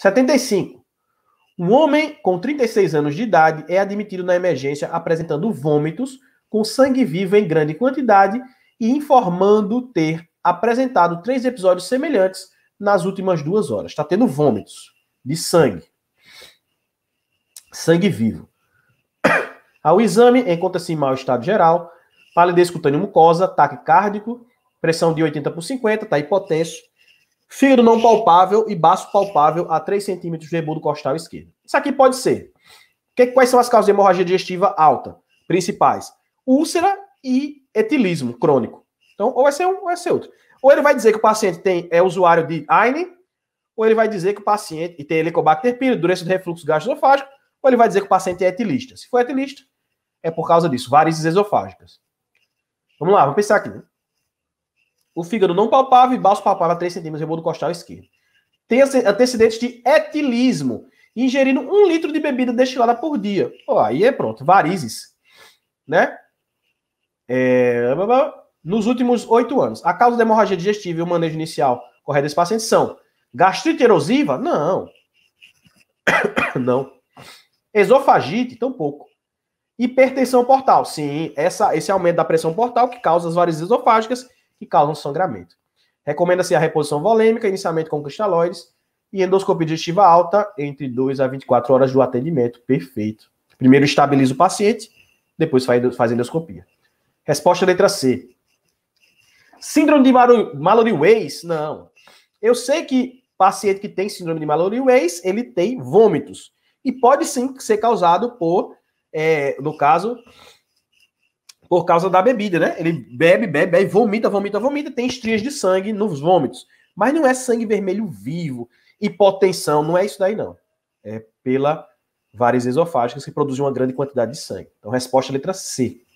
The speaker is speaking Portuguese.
75. Um homem com 36 anos de idade é admitido na emergência apresentando vômitos com sangue vivo em grande quantidade e informando ter apresentado três episódios semelhantes nas últimas duas horas. Está tendo vômitos de sangue. Sangue vivo. Ao exame, encontra-se em mau estado geral, palidez cutânea mucosa, ataque cardíaco, pressão de 80 por 50, está hipotenso, Fígado não palpável e baço palpável a 3 centímetros do rebordo costal esquerdo. Isso aqui pode ser. Que, quais são as causas de hemorragia digestiva alta? Principais. Úlcera e etilismo crônico. Então, ou vai ser é um, ou vai ser é outro. Ou ele vai dizer que o paciente tem, é usuário de AINE, ou ele vai dizer que o paciente e tem helicobacter pylori, doença refluxo gastroesofágico, ou ele vai dizer que o paciente é etilista. Se for etilista, é por causa disso, varizes esofágicas. Vamos lá, vamos pensar aqui. Né? O fígado não palpava e baço palpava 3 centímetros, rebordo costal esquerdo. Tem antecedentes de etilismo, ingerindo um litro de bebida destilada por dia. Pô, aí é pronto, varizes. Né? É... Nos últimos oito anos, a causa da hemorragia digestiva e o manejo inicial correto desse paciente são gastrite erosiva? Não. não. Esofagite? Tampouco. Hipertensão portal? Sim, essa, esse aumento da pressão portal que causa as varizes esofágicas que causam sangramento. Recomenda-se a reposição volêmica, inicialmente com cristalóides, e endoscopia digestiva alta entre 2 a 24 horas do atendimento. Perfeito. Primeiro estabiliza o paciente, depois faz endoscopia. Resposta letra C. Síndrome de Mallory-Weiss? Não. Eu sei que paciente que tem síndrome de Mallory-Weiss, ele tem vômitos. E pode sim ser causado por, é, no caso, por causa da bebida, né? Ele bebe, bebe, bebe, vomita, vomita, vomita, tem estrias de sangue nos vômitos. Mas não é sangue vermelho vivo, hipotensão, não é isso daí, não. É pela várias esofágicas que produzem uma grande quantidade de sangue. Então, resposta letra C.